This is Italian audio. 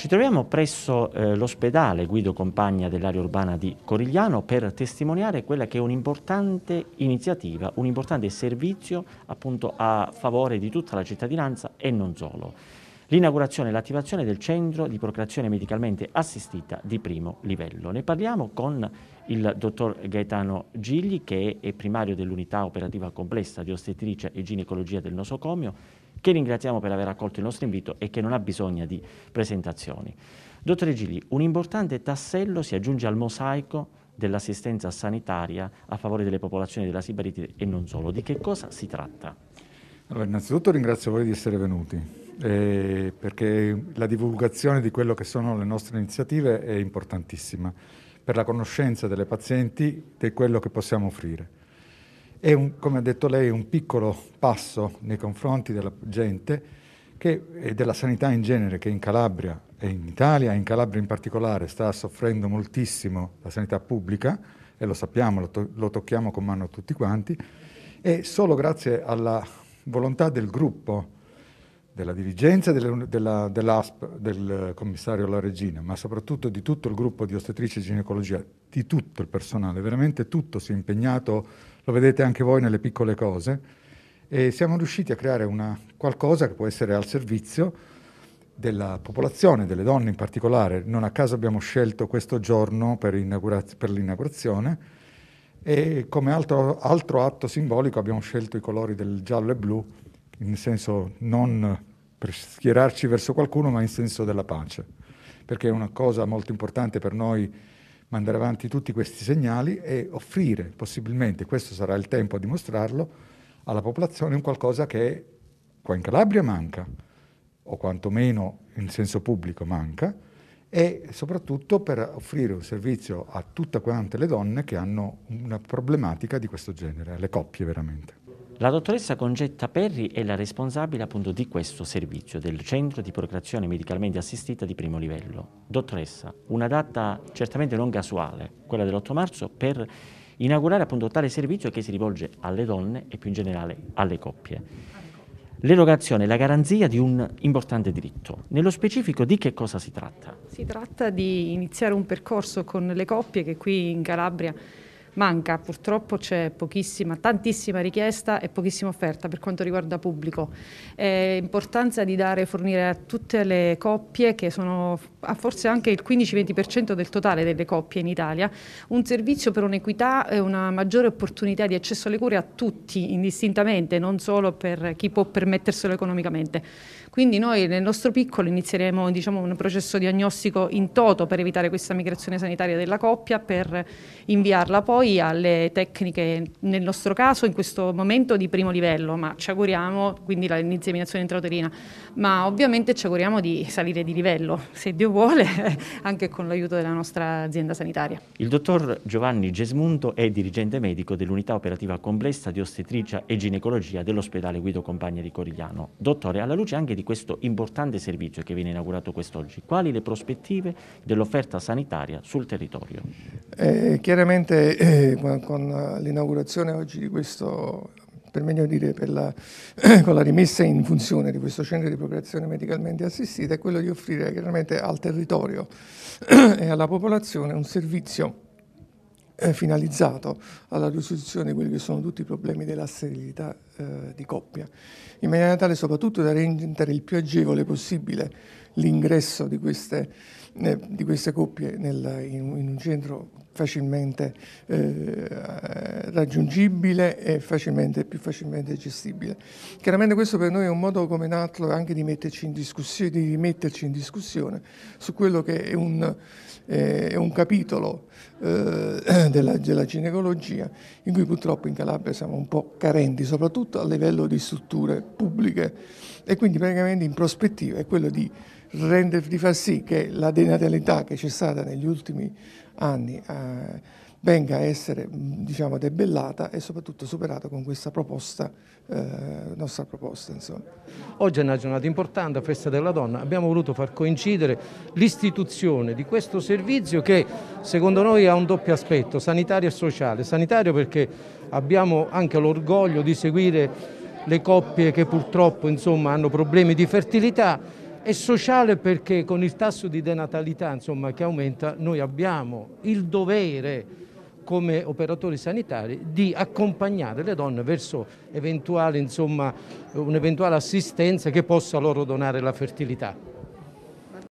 Ci troviamo presso eh, l'ospedale Guido Compagna dell'area urbana di Corigliano per testimoniare quella che è un'importante iniziativa, un importante servizio appunto a favore di tutta la cittadinanza e non solo. L'inaugurazione e l'attivazione del centro di procreazione medicalmente assistita di primo livello. Ne parliamo con il dottor Gaetano Gigli che è primario dell'unità operativa complessa di ostetricia e ginecologia del nosocomio che ringraziamo per aver accolto il nostro invito e che non ha bisogno di presentazioni. Dottore Gili, un importante tassello si aggiunge al mosaico dell'assistenza sanitaria a favore delle popolazioni della Sibarite e non solo. Di che cosa si tratta? Allora, innanzitutto ringrazio voi di essere venuti. Eh, perché la divulgazione di quello che sono le nostre iniziative è importantissima per la conoscenza delle pazienti di quello che possiamo offrire. È, un, come ha detto lei, un piccolo passo nei confronti della gente che, e della sanità in genere, che in Calabria e in Italia, in Calabria in particolare, sta soffrendo moltissimo la sanità pubblica, e lo sappiamo, lo, to lo tocchiamo con mano tutti quanti, e solo grazie alla volontà del gruppo, della dirigenza della, della, dell'ASP, del commissario alla Regina, ma soprattutto di tutto il gruppo di ostetrice e ginecologia, di tutto il personale, veramente tutto si è impegnato, lo vedete anche voi nelle piccole cose, e siamo riusciti a creare una, qualcosa che può essere al servizio della popolazione, delle donne in particolare. Non a caso abbiamo scelto questo giorno per, inaugura- per l'inaugurazione e come altro, altro atto simbolico abbiamo scelto i colori del giallo e blu, in senso non per schierarci verso qualcuno, ma in senso della pace, perché è una cosa molto importante per noi mandare avanti tutti questi segnali e offrire possibilmente, questo sarà il tempo a dimostrarlo, alla popolazione un qualcosa che qua in Calabria manca, o quantomeno in senso pubblico manca, e soprattutto per offrire un servizio a tutte quante le donne che hanno una problematica di questo genere, alle coppie veramente. La dottoressa Congetta Perri è la responsabile appunto di questo servizio, del centro di procreazione medicalmente assistita di primo livello. Dottoressa, una data certamente non casuale, quella dell'8 marzo, per inaugurare appunto tale servizio che si rivolge alle donne e più in generale alle coppie. L'erogazione è la garanzia di un importante diritto. Nello specifico di che cosa si tratta? Si tratta di iniziare un percorso con le coppie che qui in Calabria manca, purtroppo c'è pochissima, tantissima richiesta e pochissima offerta per quanto riguarda pubblico. È importanza di dare, fornire a tutte le coppie, che sono forse anche il 15-20% del totale delle coppie in Italia, un servizio per un'equità e una maggiore opportunità di accesso alle cure a tutti, indistintamente, non solo per chi può permetterselo economicamente. Quindi noi nel nostro piccolo inizieremo diciamo, un processo diagnostico in toto per evitare questa migrazione sanitaria della coppia, per inviarla poi noi alle tecniche, nel nostro caso in questo momento di primo livello, ma ci auguriamo, quindi l'inseminazione intrauterina, ma ovviamente ci auguriamo di salire di livello, se Dio vuole, anche con l'aiuto della nostra azienda sanitaria. Il dottor Giovanni Gesmunto è dirigente medico dell'unità operativa complessa di ostetricia e ginecologia dell'ospedale Guido Compagna di Corigliano. Dottore, alla luce anche di questo importante servizio che viene inaugurato quest'oggi, quali le prospettive dell'offerta sanitaria sul territorio? Eh, chiaramente eh, con, eh, l'inaugurazione oggi di questo, per meglio dire, per la, con la rimessa in funzione di questo centro di procreazione medicalmente assistita, è quello di offrire chiaramente al territorio e alla popolazione un servizio eh, finalizzato alla risoluzione di quelli che sono tutti i problemi della sterilità eh, di coppia, in maniera tale soprattutto da rendere il più agevole possibile l'ingresso di queste, eh, di queste coppie nel, in, in, un centro facilmente eh, raggiungibile e facilmente, più facilmente gestibile. Chiaramente questo per noi è un modo come un altro anche di metterci in di rimetterci in discussione su quello che è un, eh, è un capitolo eh, della, della, ginecologia in cui purtroppo in Calabria siamo un po' carenti, soprattutto a livello di strutture pubbliche e quindi praticamente in prospettiva è quello di, render, di far sì che la denatalità che c'è stata negli ultimi anni eh, venga a essere mm, diciamo, debellata e soprattutto superata con questa proposta, eh, nostra proposta. Insomma. Oggi è una giornata importante, festa della donna, abbiamo voluto far coincidere l'istituzione di questo servizio che secondo noi ha un doppio aspetto, sanitario e sociale. Sanitario perché abbiamo anche l'orgoglio di seguire le coppie che purtroppo insomma, hanno problemi di fertilità e sociale perché con il tasso di denatalità insomma, che aumenta noi abbiamo il dovere come operatori sanitari di accompagnare le donne verso eventuale, insomma, un'eventuale assistenza che possa loro donare la fertilità.